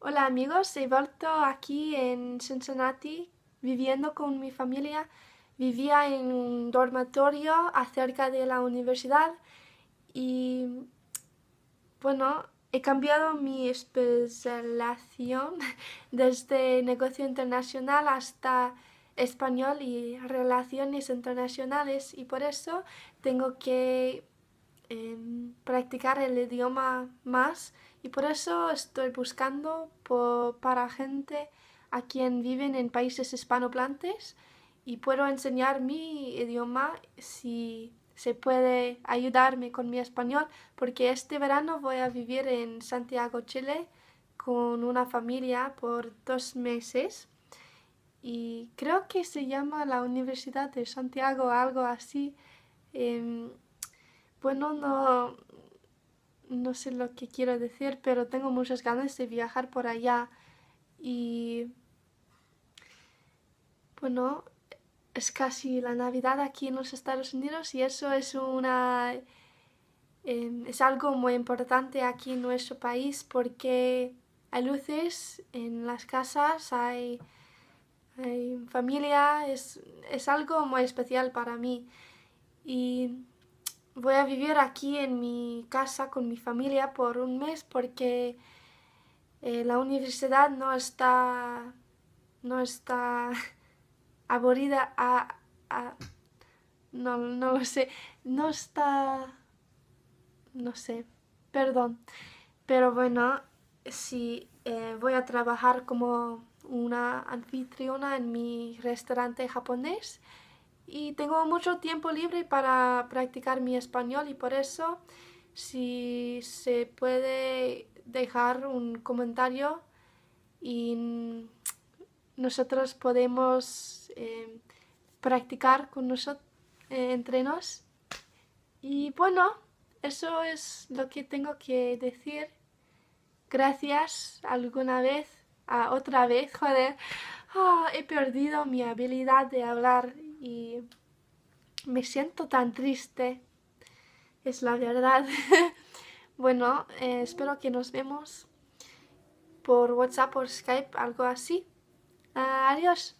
Hola amigos, he vuelto aquí en Cincinnati viviendo con mi familia. Vivía en un dormitorio acerca de la universidad y bueno, he cambiado mi especialización desde negocio internacional hasta español y relaciones internacionales y por eso tengo que eh, practicar el idioma más y por eso estoy buscando para gente a quien viven en países hispanoplantes y puedo enseñar mi idioma si se puede ayudarme con mi español porque este verano voy a vivir en Santiago, Chile con una familia por dos meses y creo que se llama la Universidad de Santiago algo así. Em, bueno, no, no sé lo que quiero decir, pero tengo muchas ganas de viajar por allá y bueno, es casi la Navidad aquí en los Estados Unidos y eso es una em, es algo muy importante aquí en nuestro país porque hay luces en las casas, hay, hay familia, es, es algo muy especial para mí y voy a vivir aquí en mi casa con mi familia por un mes porque eh, la universidad no está, no está aburrida a, a no, no lo sé, no está, no sé, perdón. Pero bueno, si eh, voy a trabajar como una anfitriona en mi restaurante japonés y tengo mucho tiempo libre para practicar mi español y por eso si se puede dejar un comentario y nosotros podemos em, practicar con nosotros eh, entre nos y bueno eso es lo que tengo que decir gracias alguna vez a otra vez joder ah, he perdido mi habilidad de hablar y me siento tan triste, es la verdad. bueno, eh, espero que nos vemos por WhatsApp, por Skype, algo así. adiós.